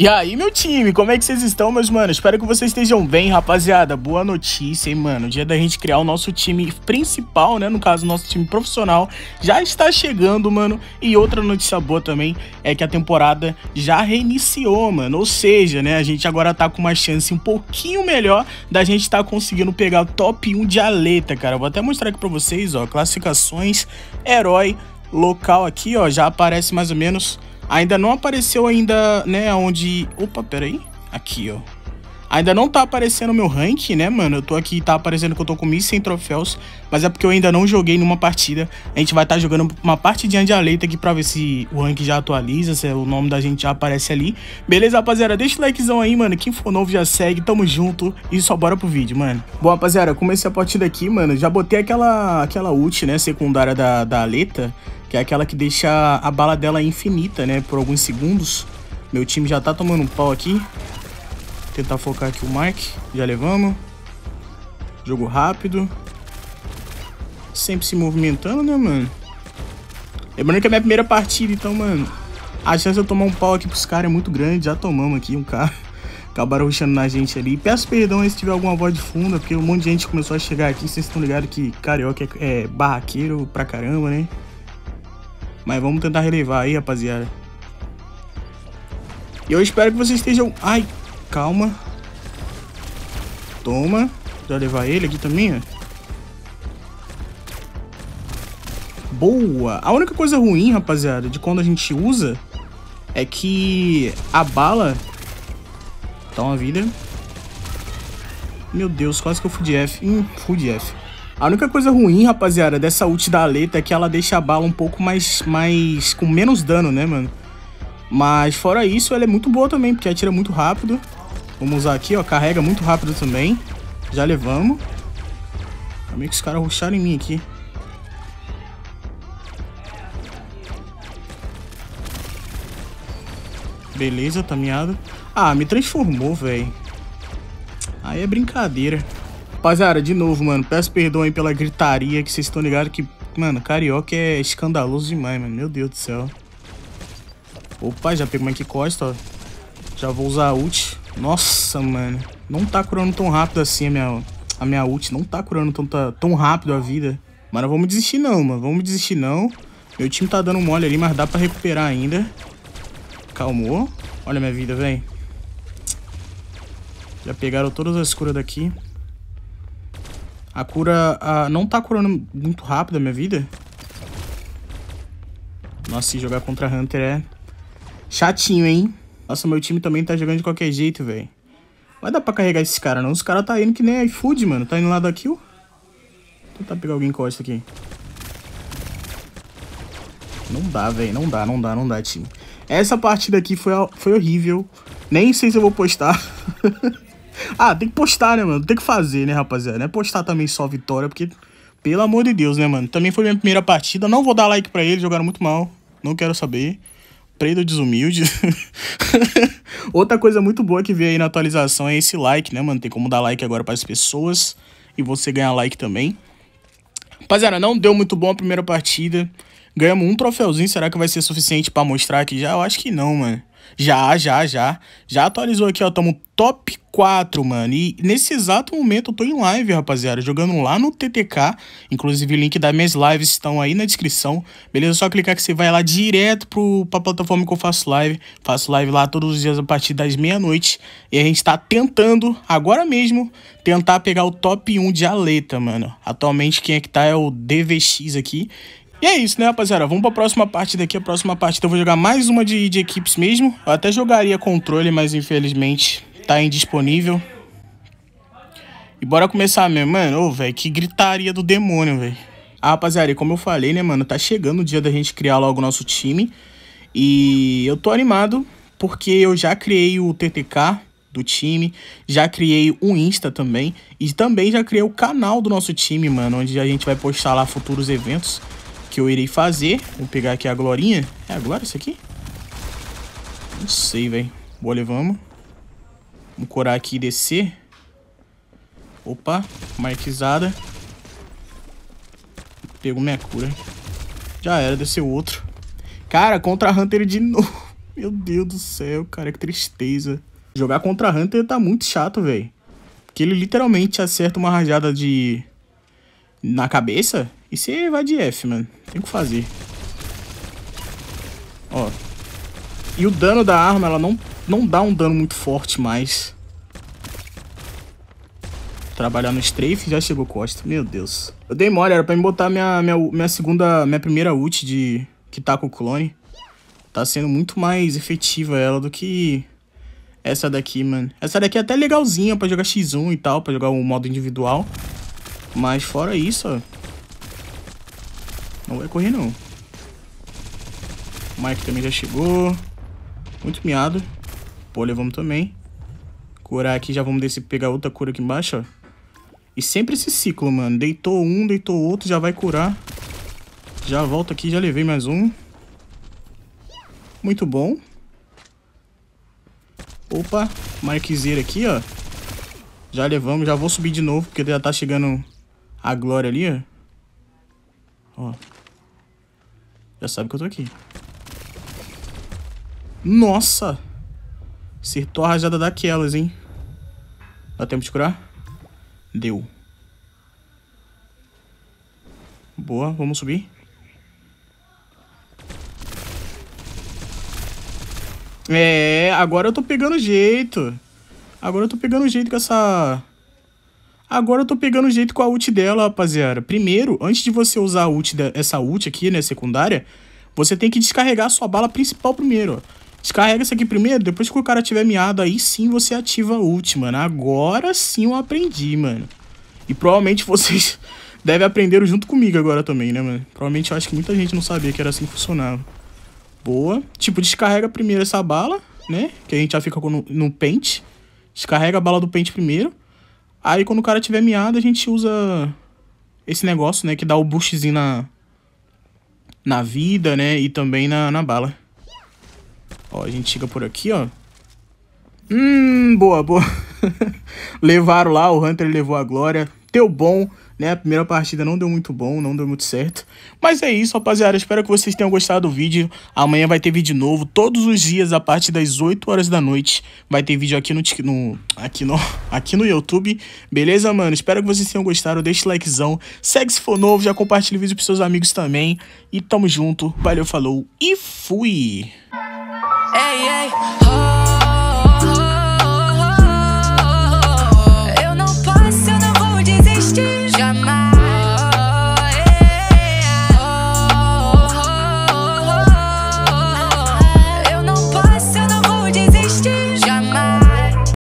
E aí, meu time, como é que vocês estão, meus manos? Espero que vocês estejam bem, rapaziada. Boa notícia, hein, mano? O dia da gente criar o nosso time principal, né? No caso, nosso time profissional, já está chegando, mano. E outra notícia boa também é que a temporada já reiniciou, mano. Ou seja, né? A gente agora tá com uma chance um pouquinho melhor da gente estar tá conseguindo pegar o top 1 de aleta, cara. Vou até mostrar aqui pra vocês, ó. Classificações, herói, local aqui, ó. Já aparece mais ou menos Ainda não apareceu ainda, né, onde... Opa, peraí. Aqui, ó. Ainda não tá aparecendo meu rank, né, mano? Eu tô aqui, tá aparecendo que eu tô com 1.100 troféus, mas é porque eu ainda não joguei numa partida. A gente vai estar tá jogando uma partidinha de aleita aqui pra ver se o rank já atualiza, se é o nome da gente já aparece ali. Beleza, rapaziada? Deixa o likezão aí, mano. Quem for novo já segue, tamo junto e só bora pro vídeo, mano. Bom, rapaziada, comecei a partida aqui, mano. Já botei aquela, aquela ult, né, secundária da, da aleta que é aquela que deixa a bala dela infinita, né, por alguns segundos. Meu time já tá tomando um pau aqui. Vou tentar focar aqui o Mike, já levamos. Jogo rápido. Sempre se movimentando, né, mano? Lembrando que é minha primeira partida, então, mano, a chance de eu tomar um pau aqui pros caras é muito grande. Já tomamos aqui um cara. Acabaram ruxando na gente ali. Peço perdão aí se tiver alguma voz de funda, porque um monte de gente começou a chegar aqui. Vocês estão ligados que carioca é, é barraqueiro pra caramba, né? Mas vamos tentar relevar aí, rapaziada. E eu espero que vocês estejam... Ai, calma. Toma. Já levar ele aqui também, ó. Boa. A única coisa ruim, rapaziada, de quando a gente usa... É que a bala... Dá tá uma vida. Meu Deus, quase que eu fui de F. Hum, fui de F. A única coisa ruim, rapaziada, dessa ult da Aleta é que ela deixa a bala um pouco mais, mais... com menos dano, né, mano? Mas fora isso, ela é muito boa também, porque atira muito rápido. Vamos usar aqui, ó, carrega muito rápido também. Já levamos. Tá meio que os caras ruxaram em mim aqui. Beleza, tá miado. Ah, me transformou, velho. Aí é brincadeira. Rapaziada, de novo, mano, peço perdão aí pela gritaria que vocês estão ligados que, mano, carioca é escandaloso demais, mano. Meu Deus do céu. Opa, já pegou o Mike Costa, ó. Já vou usar a ult. Nossa, mano. Não tá curando tão rápido assim a minha, a minha ult. Não tá curando tão, tá, tão rápido a vida. Mas não vamos desistir não, mano. Vamos desistir não. Meu time tá dando mole ali, mas dá pra recuperar ainda. Calmou. Olha a minha vida, velho. Já pegaram todas as curas daqui. A cura não tá curando muito rápido a minha vida. Nossa, se jogar contra Hunter é chatinho, hein? Nossa, meu time também tá jogando de qualquer jeito, velho. Vai dar pra carregar esses caras, não? Os caras tá indo que nem iFood, mano. Tá indo lá da kill. Vou tentar pegar alguém costa aqui. Não dá, velho. Não dá, não dá, não dá, time. Essa partida aqui foi, foi horrível. Nem sei se eu vou postar. Ah, tem que postar, né, mano? Tem que fazer, né, rapaziada? Não é postar também só vitória, porque... Pelo amor de Deus, né, mano? Também foi minha primeira partida. Não vou dar like pra eles, jogaram muito mal. Não quero saber. Predo desumilde. Outra coisa muito boa que veio aí na atualização é esse like, né, mano? Tem como dar like agora para as pessoas e você ganhar like também. Rapaziada, não deu muito bom a primeira partida. Ganhamos um troféuzinho, será que vai ser suficiente para mostrar aqui já? Eu acho que não, mano. Já, já, já. Já atualizou aqui, ó. Tamo top 4, mano. E nesse exato momento eu tô em live, rapaziada. Jogando lá no TTK. Inclusive, o link das minhas lives estão aí na descrição. Beleza? só clicar que você vai lá direto pro, pra plataforma que eu faço live. Faço live lá todos os dias a partir das meia-noite. E a gente tá tentando, agora mesmo, tentar pegar o top 1 de aleta, mano. Atualmente, quem é que tá é o DVX aqui. E é isso, né, rapaziada? Vamos pra próxima parte daqui. A próxima então, eu vou jogar mais uma de, de equipes mesmo. Eu até jogaria controle, mas infelizmente tá indisponível. E bora começar mesmo, mano. Ô, velho, que gritaria do demônio, velho. Ah, rapaziada, e como eu falei, né, mano, tá chegando o dia da gente criar logo o nosso time. E eu tô animado porque eu já criei o TTK do time, já criei o um Insta também e também já criei o canal do nosso time, mano, onde a gente vai postar lá futuros eventos que eu irei fazer. Vou pegar aqui a glorinha. É a glória isso aqui? Não sei, velho. boa levamos Vamos corar aqui e descer. Opa, marquizada. Pegou minha cura. Já era, desceu outro. Cara, contra Hunter de novo. Meu Deus do céu, cara, que tristeza. Jogar contra Hunter tá muito chato, velho. Porque ele literalmente acerta uma rajada de na cabeça? E você vai de F, mano. Tem o que fazer. Ó. E o dano da arma, ela não, não dá um dano muito forte mais. Trabalhar no strafe, já chegou Costa. Meu Deus. Eu dei mole, era pra me botar minha, minha, minha segunda, minha primeira ult de, que tá com o clone. Tá sendo muito mais efetiva ela do que essa daqui, mano. Essa daqui é até legalzinha pra jogar X1 e tal, pra jogar o um modo individual. Mas fora isso, ó, não vai correr não. O Mike também já chegou. Muito miado. Pô, levamos também. Curar aqui, já vamos descer pegar outra cura aqui embaixo, ó. E sempre esse ciclo, mano. Deitou um, deitou outro, já vai curar. Já volta aqui, já levei mais um. Muito bom. Opa, Marquezeira aqui, ó. Já levamos, já vou subir de novo, porque já tá chegando a Glória ali, ó. Já sabe que eu tô aqui. Nossa! Acertou a rajada daquelas, hein? Dá tempo de curar? Deu. Boa, vamos subir. É, agora eu tô pegando jeito. Agora eu tô pegando jeito com essa Agora eu tô pegando jeito com a ult dela, rapaziada. Primeiro, antes de você usar a ult essa ult aqui, né, secundária, você tem que descarregar a sua bala principal primeiro, ó. Descarrega essa aqui primeiro, depois que o cara tiver miado, aí sim você ativa a ult, mano. Agora sim eu aprendi, mano. E provavelmente vocês devem aprender junto comigo agora também, né, mano? Provavelmente eu acho que muita gente não sabia que era assim que funcionava. Boa. Tipo, descarrega primeiro essa bala, né? Que a gente já fica no, no pente. Descarrega a bala do pente primeiro. Aí quando o cara tiver miado, a gente usa esse negócio, né? Que dá o boostzinho na, na vida, né? E também na, na bala. Ó, a gente chega por aqui, ó. Hum, boa, boa. Levaram lá, o Hunter levou a glória. Teu bom né? A primeira partida não deu muito bom, não deu muito certo. Mas é isso, rapaziada. Espero que vocês tenham gostado do vídeo. Amanhã vai ter vídeo novo, todos os dias, a partir das 8 horas da noite. Vai ter vídeo aqui no, no, aqui no, aqui no YouTube. Beleza, mano? Espero que vocês tenham gostado. Deixa o likezão. Segue se for novo, já compartilha o vídeo pros seus amigos também. E tamo junto. Valeu, falou e fui! Hey, hey.